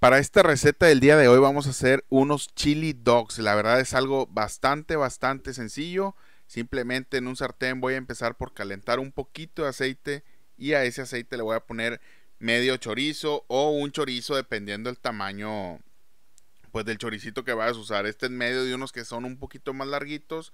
Para esta receta del día de hoy vamos a hacer unos chili dogs. La verdad es algo bastante, bastante sencillo. Simplemente en un sartén voy a empezar por calentar un poquito de aceite y a ese aceite le voy a poner medio chorizo o un chorizo dependiendo del tamaño pues del choricito que vayas a usar. Este en medio de unos que son un poquito más larguitos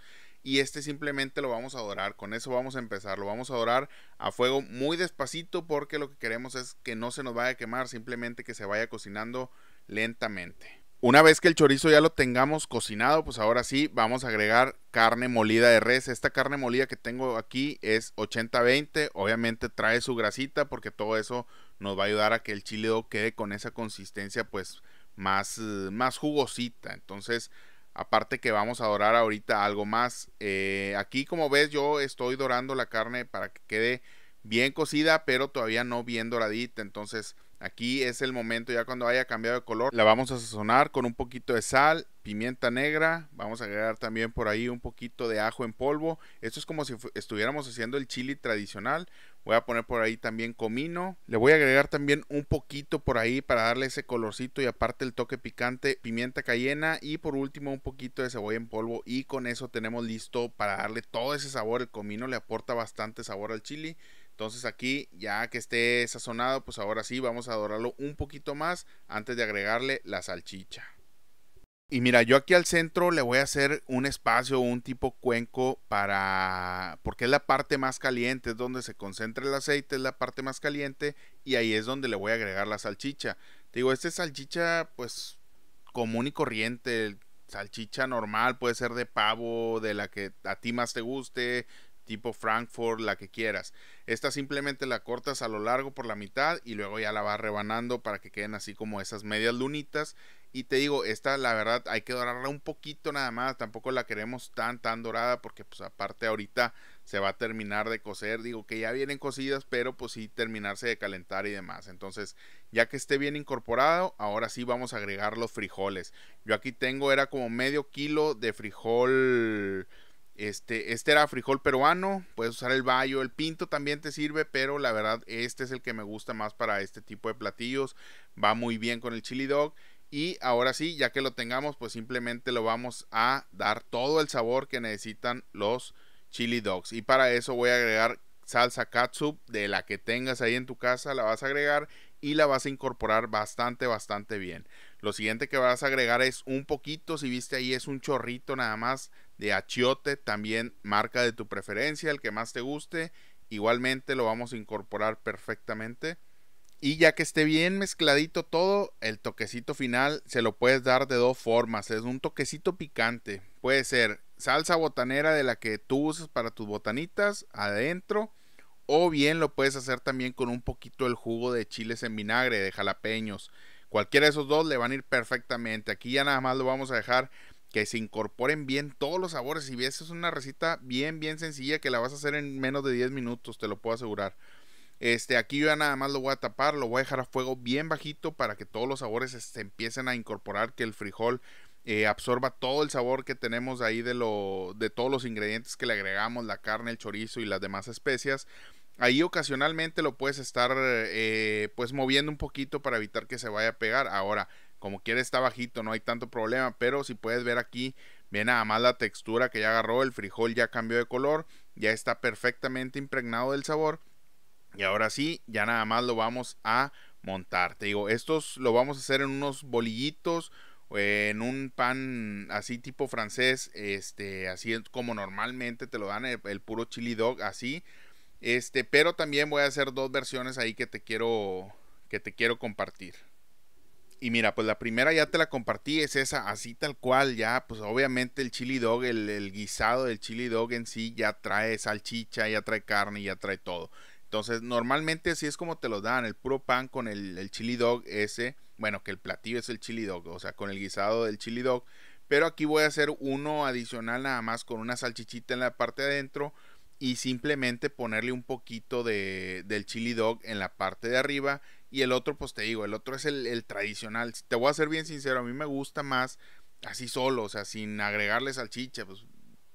y este simplemente lo vamos a dorar. Con eso vamos a empezar. Lo vamos a dorar a fuego muy despacito porque lo que queremos es que no se nos vaya a quemar, simplemente que se vaya cocinando lentamente. Una vez que el chorizo ya lo tengamos cocinado, pues ahora sí vamos a agregar carne molida de res. Esta carne molida que tengo aquí es 80-20. Obviamente trae su grasita porque todo eso nos va a ayudar a que el chile quede con esa consistencia pues más, más jugosita. Entonces Aparte que vamos a dorar ahorita algo más. Eh, aquí como ves yo estoy dorando la carne para que quede bien cocida, pero todavía no bien doradita. Entonces Aquí es el momento ya cuando haya cambiado de color. La vamos a sazonar con un poquito de sal, pimienta negra. Vamos a agregar también por ahí un poquito de ajo en polvo. Esto es como si estuviéramos haciendo el chili tradicional. Voy a poner por ahí también comino. Le voy a agregar también un poquito por ahí para darle ese colorcito y aparte el toque picante, pimienta cayena y por último un poquito de cebolla en polvo y con eso tenemos listo para darle todo ese sabor. El comino le aporta bastante sabor al chili. Entonces aquí, ya que esté sazonado, pues ahora sí vamos a dorarlo un poquito más antes de agregarle la salchicha. Y mira, yo aquí al centro le voy a hacer un espacio, un tipo cuenco para... porque es la parte más caliente, es donde se concentra el aceite, es la parte más caliente y ahí es donde le voy a agregar la salchicha. Te digo, esta es salchicha pues común y corriente, salchicha normal, puede ser de pavo, de la que a ti más te guste, tipo Frankfurt, la que quieras. Esta simplemente la cortas a lo largo por la mitad y luego ya la vas rebanando para que queden así como esas medias lunitas. Y te digo, esta la verdad hay que dorarla un poquito nada más, tampoco la queremos tan tan dorada porque pues aparte ahorita se va a terminar de cocer, digo que ya vienen cocidas, pero pues sí terminarse de calentar y demás. Entonces, ya que esté bien incorporado, ahora sí vamos a agregar los frijoles. Yo aquí tengo, era como medio kilo de frijol este, este, era frijol peruano, puedes usar el bayo, el pinto también te sirve, pero la verdad este es el que me gusta más para este tipo de platillos. Va muy bien con el chili dog y ahora sí, ya que lo tengamos, pues simplemente lo vamos a dar todo el sabor que necesitan los chili dogs. Y para eso voy a agregar salsa katsup de la que tengas ahí en tu casa, la vas a agregar y la vas a incorporar bastante, bastante bien. Lo siguiente que vas a agregar es un poquito, si viste ahí es un chorrito nada más de achiote, también marca de tu preferencia, el que más te guste. Igualmente lo vamos a incorporar perfectamente. Y ya que esté bien mezcladito todo, el toquecito final se lo puedes dar de dos formas. Es un toquecito picante. Puede ser salsa botanera de la que tú usas para tus botanitas adentro. O bien lo puedes hacer también con un poquito el jugo de chiles en vinagre, de jalapeños. Cualquiera de esos dos le van a ir perfectamente. Aquí ya nada más lo vamos a dejar que se incorporen bien todos los sabores. Y esa es una receta bien, bien sencilla que la vas a hacer en menos de 10 minutos, te lo puedo asegurar. Este, aquí yo ya nada más lo voy a tapar, lo voy a dejar a fuego bien bajito para que todos los sabores se empiecen a incorporar, que el frijol eh, absorba todo el sabor que tenemos ahí de, lo, de todos los ingredientes que le agregamos, la carne, el chorizo y las demás especias. Ahí ocasionalmente lo puedes estar eh, pues moviendo un poquito para evitar que se vaya a pegar. Ahora, como quiera está bajito, no hay tanto problema, pero si puedes ver aquí, ve nada más la textura que ya agarró, el frijol ya cambió de color, ya está perfectamente impregnado del sabor. Y ahora sí, ya nada más lo vamos a montar. Te digo, estos lo vamos a hacer en unos bolillitos, eh, en un pan así tipo francés, este, así como normalmente te lo dan eh, el puro chili dog, así. Este, pero también voy a hacer dos versiones ahí que te quiero que te quiero compartir. Y mira, pues la primera ya te la compartí, es esa, así tal cual, ya, pues obviamente el chili dog, el, guisado del chili dog en sí ya trae salchicha, ya trae carne, ya trae todo. Entonces, normalmente así es como te lo dan, el puro pan con el, el chili dog ese, bueno, que el platillo es el chili dog, o sea, con el guisado del chili dog, pero aquí voy a hacer uno adicional nada más con una salchichita en la parte de adentro, y simplemente ponerle un poquito de, del chili dog en la parte de arriba. Y el otro, pues te digo, el otro es el, tradicional. Te voy a ser bien sincero, a mí me gusta más así solo, o sea, sin agregarle salchicha. Pues,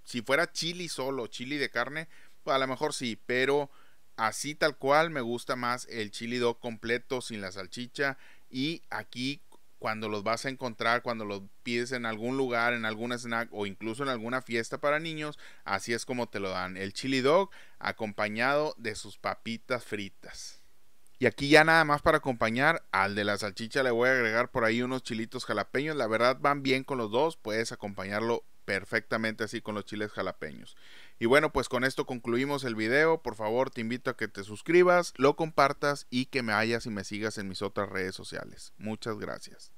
si fuera chili solo, chili de carne, pues, a lo mejor sí, pero así tal cual me gusta más el chili dog completo sin la salchicha. Y aquí cuando los vas a encontrar, cuando los pides en algún lugar, en algún snack o incluso en alguna fiesta para niños, así es como te lo dan. El chili dog acompañado de sus papitas fritas. Y aquí ya nada más para acompañar, al de la salchicha le voy a agregar por ahí unos chilitos jalapeños. La verdad van bien con los dos, puedes acompañarlo perfectamente así con los chiles jalapeños. Y bueno, pues con esto concluimos el video. Por favor, te invito a que te suscribas, lo compartas y que me hayas y me sigas en mis otras redes sociales. Muchas gracias.